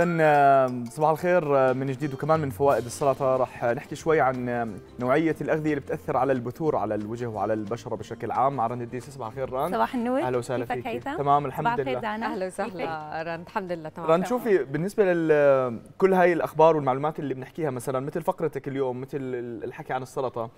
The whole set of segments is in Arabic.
اذا صباح الخير من جديد وكمان من فوائد السلطه رح نحكي شوي عن نوعيه الاغذيه اللي بتاثر على البثور على الوجه وعلى البشره بشكل عام مع رند الديسي صباح الخير رند صباح النور اهلا وسهلا فيك تمام الحمد لله اهلا وسهلا رند الحمد لله تمام رند شوفي بالنسبه لكل هاي الاخبار والمعلومات اللي بنحكيها مثلا مثل فقرتك اليوم مثل الحكي عن السلطه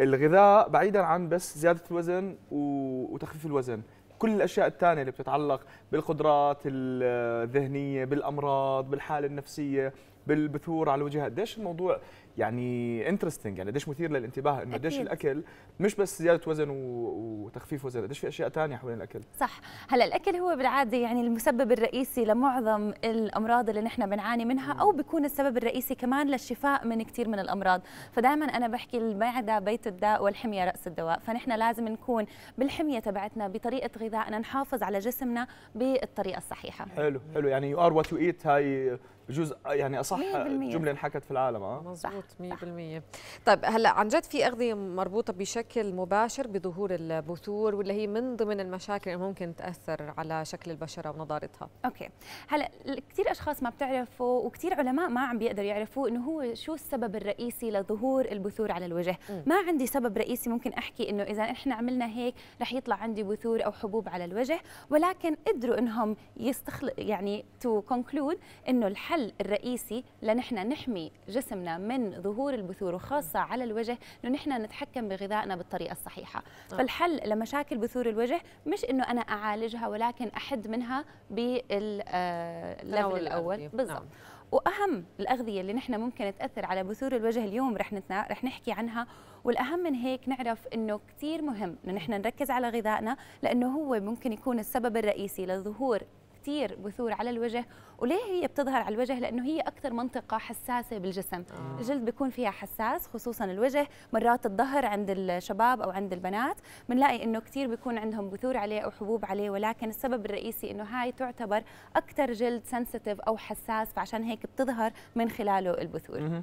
الغذاء بعيدا عن بس زياده الوزن وتخفيف الوزن كل الاشياء الثانيه اللي بتتعلق بالقدرات الذهنيه بالامراض بالحاله النفسيه بالبثور على الوجهات قديش الموضوع يعني انترستنج يعني قديش مثير للانتباه انه قديش الاكل مش بس زياده وزن وتخفيف وزن قديش في اشياء ثانيه حوالين الاكل صح هلا الاكل هو بالعاده يعني المسبب الرئيسي لمعظم الامراض اللي نحن بنعاني منها او بيكون السبب الرئيسي كمان للشفاء من كثير من الامراض فدائما انا بحكي المعده بيت الداء والحميه راس الدواء فنحن لازم نكون بالحميه تبعتنا بطريقه غذائنا نحافظ على جسمنا بالطريقه الصحيحه حلو حلو يعني يو ار وات يو ايت هاي بجوز يعني اصح جمله انحكت في العالم اه مزبوط مزبوط 100% طيب هلا عن جد في اغذيه مربوطه بشكل مباشر بظهور البثور واللي هي من ضمن المشاكل اللي ممكن تاثر على شكل البشره ونضارتها اوكي هلا كثير اشخاص ما بتعرفوا وكثير علماء ما عم بيقدروا يعرفوا انه هو شو السبب الرئيسي لظهور البثور على الوجه م. ما عندي سبب رئيسي ممكن احكي انه اذا احنا عملنا هيك رح يطلع عندي بثور او حبوب على الوجه ولكن قدروا انهم يستخل يعني تو كونكلود انه الحل الرئيسي لنحن نحمي جسمنا من ظهور البثور وخاصه على الوجه انه نحن نتحكم بغذائنا بالطريقه الصحيحه آه. فالحل لمشاكل بثور الوجه مش انه انا اعالجها ولكن احد منها بالليفل آه، الاول نعم. بالضبط نعم. واهم الاغذيه اللي نحن ممكن تاثر على بثور الوجه اليوم رح نتنا... رح نحكي عنها والاهم من هيك نعرف انه كثير مهم انه نحن نركز على غذائنا لانه هو ممكن يكون السبب الرئيسي لظهور كثير بثور على الوجه وليه هي بتظهر على الوجه لانه هي اكثر منطقه حساسه بالجسم آه. الجلد بيكون فيها حساس خصوصا الوجه مرات الظهر عند الشباب او عند البنات بنلاقي انه كثير بيكون عندهم بثور عليه او حبوب عليه ولكن السبب الرئيسي انه هاي تعتبر اكثر جلد سنسيتيف او حساس فعشان هيك بتظهر من خلاله البثور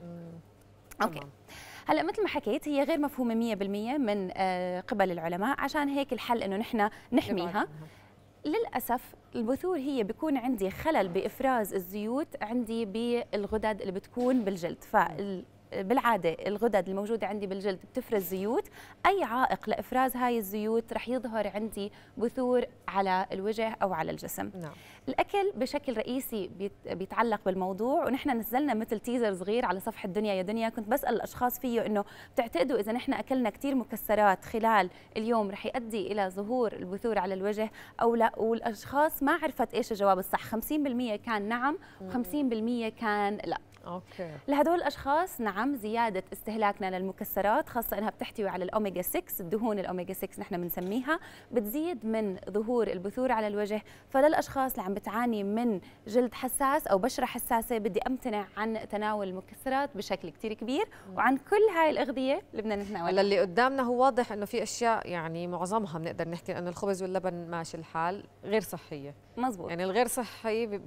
اوكي هلا مثل ما حكيت هي غير مفهومه 100% من آه، قبل العلماء عشان هيك الحل انه نحن نحميها للاسف البثور هي بيكون عندي خلل بافراز الزيوت عندي بالغدد اللي بتكون بالجلد فال بالعاده الغدد الموجوده عندي بالجلد بتفرز زيوت اي عائق لافراز هاي الزيوت رح يظهر عندي بثور على الوجه او على الجسم نعم. الاكل بشكل رئيسي بيتعلق بالموضوع ونحن نزلنا مثل تيزر صغير على صفحه الدنيا يا دنيا كنت بسال الاشخاص فيه انه بتعتقدوا اذا نحن اكلنا كثير مكسرات خلال اليوم رح يؤدي الى ظهور البثور على الوجه او لا والاشخاص ما عرفت ايش الجواب الصح 50% كان نعم و50% كان لا اوكي لهدول الاشخاص نعم زياده استهلاكنا للمكسرات خاصه انها بتحتوي على الاوميجا 6 الدهون الاوميجا 6 نحن بنسميها بتزيد من ظهور البثور على الوجه فللاشخاص اللي عم بتعاني من جلد حساس او بشره حساسه بدي امتنع عن تناول المكسرات بشكل كثير كبير وعن كل هاي الاغذيه اللي بدنا نتناولها هلا اللي قدامنا هو واضح انه في اشياء يعني معظمها بنقدر نحكي انه الخبز واللبن ماشي الحال غير صحيه مزبوط يعني الغير صحي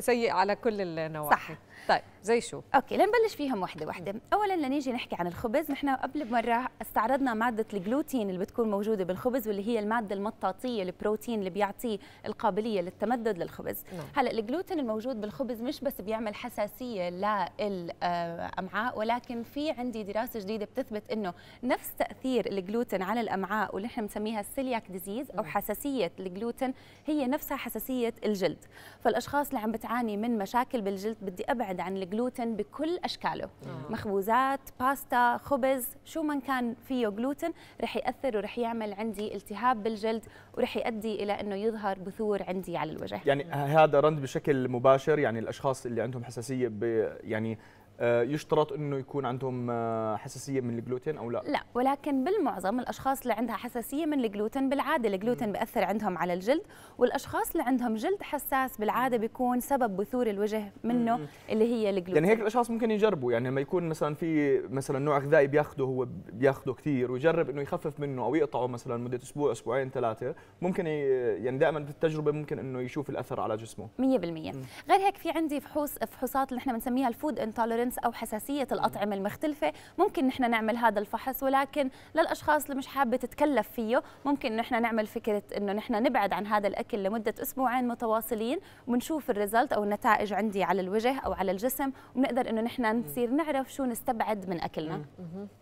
سيء على كل النواحي صح طيب زي شو اوكي لنبلش فيهم وحده وحده اولا لنيجي نحكي عن الخبز نحن قبل بمره استعرضنا ماده الجلوتين اللي بتكون موجوده بالخبز واللي هي الماده المطاطيه البروتين اللي بيعطيه القابليه للتمدد للخبز نعم. هلا الجلوتين الموجود بالخبز مش بس بيعمل حساسيه للامعاء ولكن في عندي دراسه جديده بتثبت انه نفس تاثير الجلوتين على الامعاء واللي احنا بنسميها السيلياك ديزيز او نعم. حساسيه الجلوتين هي نفسها حساسيه الجلد فالاشخاص اللي عم بتعاني من مشاكل بالجلد بدي ابعد عن الجلوتين الجلوتين بكل اشكاله آه. مخبوزات باستا خبز شو ما كان فيه جلوتين رح ياثر ورح يعمل عندي التهاب بالجلد ورح يؤدي الى انه يظهر بثور عندي على الوجه يعني هذا رند بشكل مباشر يعني الاشخاص اللي عندهم حساسيه يعني آه، يشترط انه يكون عندهم آه، حساسيه من الجلوتين او لا؟ لا ولكن بالمعظم الاشخاص اللي عندها حساسيه من الجلوتين بالعاده الجلوتين بأثر عندهم على الجلد والاشخاص اللي عندهم جلد حساس بالعاده بيكون سبب بثور الوجه منه اللي هي الجلوتين يعني هيك الاشخاص ممكن يجربوا يعني لما يكون مثلا في مثلا نوع غذائي بياخده هو بياخده كثير ويجرب انه يخفف منه او يقطعه مثلا مده اسبوع اسبوعين ثلاثه ممكن يعني دائما بالتجربه ممكن انه يشوف الاثر على جسمه 100% غير هيك في عندي فحوص فحوصات اللي احنا بنسميها الفود انتولرنس التوليرنس او حساسيه الاطعمه المختلفه ممكن نحن نعمل هذا الفحص ولكن للاشخاص اللي مش حابه تتكلف فيه ممكن نحن نعمل فكره انه نحن نبعد عن هذا الاكل لمده اسبوعين متواصلين ونشوف الريزلت او النتائج عندي على الوجه او على الجسم وبنقدر انه نحن نصير نعرف شو نستبعد من اكلنا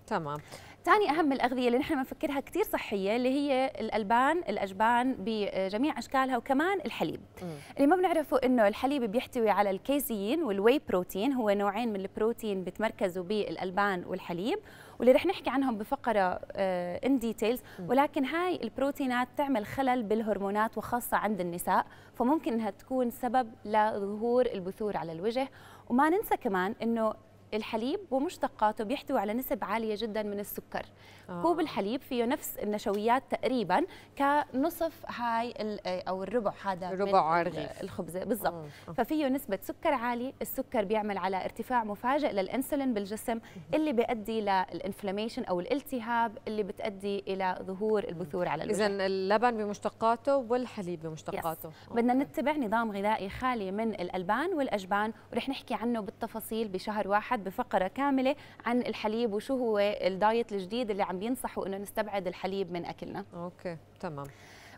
تمام ثاني اهم الاغذيه اللي نحن بنفكرها كثير صحيه اللي هي الالبان الاجبان بجميع اشكالها وكمان الحليب م. اللي ما بنعرفه انه الحليب بيحتوي على الكيزيين والواي بروتين هو نوعين من البروتين بتمركزوا بالالبان والحليب واللي رح نحكي عنهم بفقره ان آه، ديتيلز ولكن هاي البروتينات تعمل خلل بالهرمونات وخاصه عند النساء فممكن انها تكون سبب لظهور البثور على الوجه وما ننسى كمان انه الحليب ومشتقاته بيحتوي على نسب عاليه جدا من السكر آه. كوب الحليب فيه نفس النشويات تقريبا كنصف هاي او الربع هذا ربع من الخبزه بالضبط آه. آه. ففيه نسبه سكر عالي السكر بيعمل على ارتفاع مفاجئ للانسولين بالجسم اللي بيؤدي للانفلاميشن او الالتهاب اللي بتؤدي الى ظهور البثور على الوجه اذا اللبن بمشتقاته والحليب بمشتقاته آه. بدنا نتبع نظام غذائي خالي من الالبان والاجبان ورح نحكي عنه بالتفاصيل بشهر واحد بعد بفقره كامله عن الحليب وشو هو الدايت الجديد اللي عم بينصحوا انه نستبعد الحليب من اكلنا اوكي تمام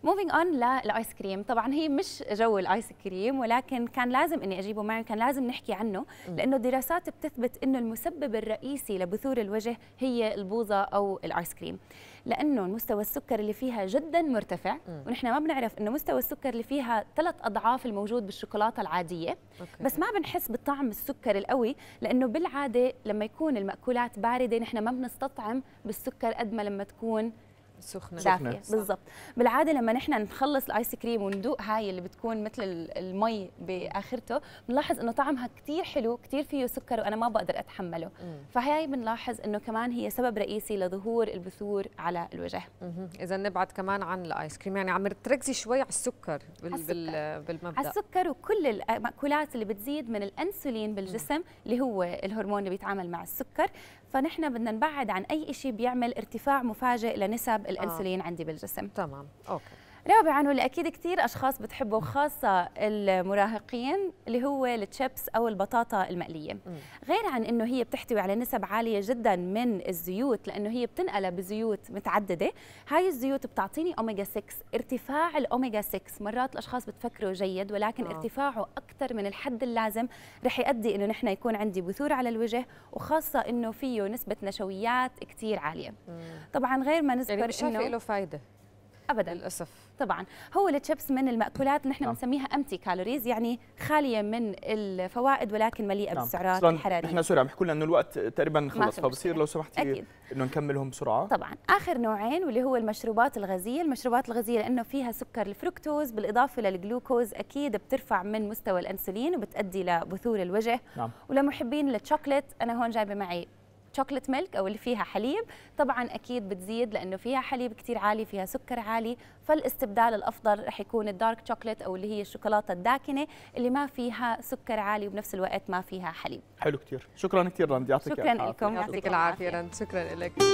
موفينج اون للايس كريم طبعا هي مش جو الايس كريم ولكن كان لازم اني اجيبه معي كان لازم نحكي عنه لانه الدراسات بتثبت انه المسبب الرئيسي لبثور الوجه هي البوظه او الايس كريم لانه مستوى السكر اللي فيها جدا مرتفع ونحن ما بنعرف انه مستوى السكر اللي فيها ثلاث اضعاف الموجود بالشوكولاته العاديه أوكي. بس ما بنحس بالطعم السكر القوي لانه بالعاده لما يكون الماكولات بارده نحن ما بنستطعم بالسكر قد ما لما تكون سخنه دافيه بالضبط بالعاده لما نحن نخلص الايس كريم وندوق هاي اللي بتكون مثل المي باخرته بنلاحظ انه طعمها كثير حلو كثير فيه سكر وانا ما بقدر اتحمله فهي بنلاحظ انه كمان هي سبب رئيسي لظهور البثور على الوجه اذا نبعد كمان عن الايس كريم يعني عم تركزي شوي على السكر بال بال... بالمبدا على السكر وكل الماكولات اللي بتزيد من الانسولين بالجسم اللي هو الهرمون اللي بيتعامل مع السكر فنحن بدنا نبعد عن اي شيء بيعمل ارتفاع مفاجئ لنسب آه. الانسولين آه. عندي بالجسم تمام اوكي رابعا واللي اكيد كثير اشخاص بتحبه خاصه المراهقين اللي هو التشيبس او البطاطا المقليه غير عن انه هي بتحتوي على نسب عاليه جدا من الزيوت لانه هي بتنقلب بزيوت متعدده هاي الزيوت بتعطيني اوميجا 6 ارتفاع الاوميجا 6 مرات الاشخاص بتفكروا جيد ولكن أوه. ارتفاعه اكثر من الحد اللازم رح يؤدي انه نحن يكون عندي بثور على الوجه وخاصه انه فيه نسبه نشويات كثير عاليه مم. طبعا غير ما نذكر يعني انه له فايده ابدا للاسف طبعا هو التشيبس من الماكولات نحن بنسميها امتي كالوريز يعني خاليه من الفوائد ولكن مليئه نعم. بالسعرات الحراريه احنا سوري عم يحكوا لنا انه الوقت تقريبا خلص فبصير لو سمحتي أكيد. انه نكملهم بسرعه طبعا اخر نوعين واللي هو المشروبات الغازيه المشروبات الغازيه لانه فيها سكر الفركتوز بالاضافه للجلوكوز اكيد بترفع من مستوى الانسولين وبتؤدي لبثور الوجه نعم. ولمحبين الشوكليت انا هون جايبه معي شوكليت ميلك او اللي فيها حليب طبعا اكيد بتزيد لانه فيها حليب كثير عالي فيها سكر عالي فالاستبدال الافضل رح يكون الدارك شوكليت او اللي هي الشوكولاته الداكنه اللي ما فيها سكر عالي وبنفس الوقت ما فيها حليب حلو كثير شكرا كثير رند يعطيك شكرا لكم يعطيك العافيه رند شكرا لك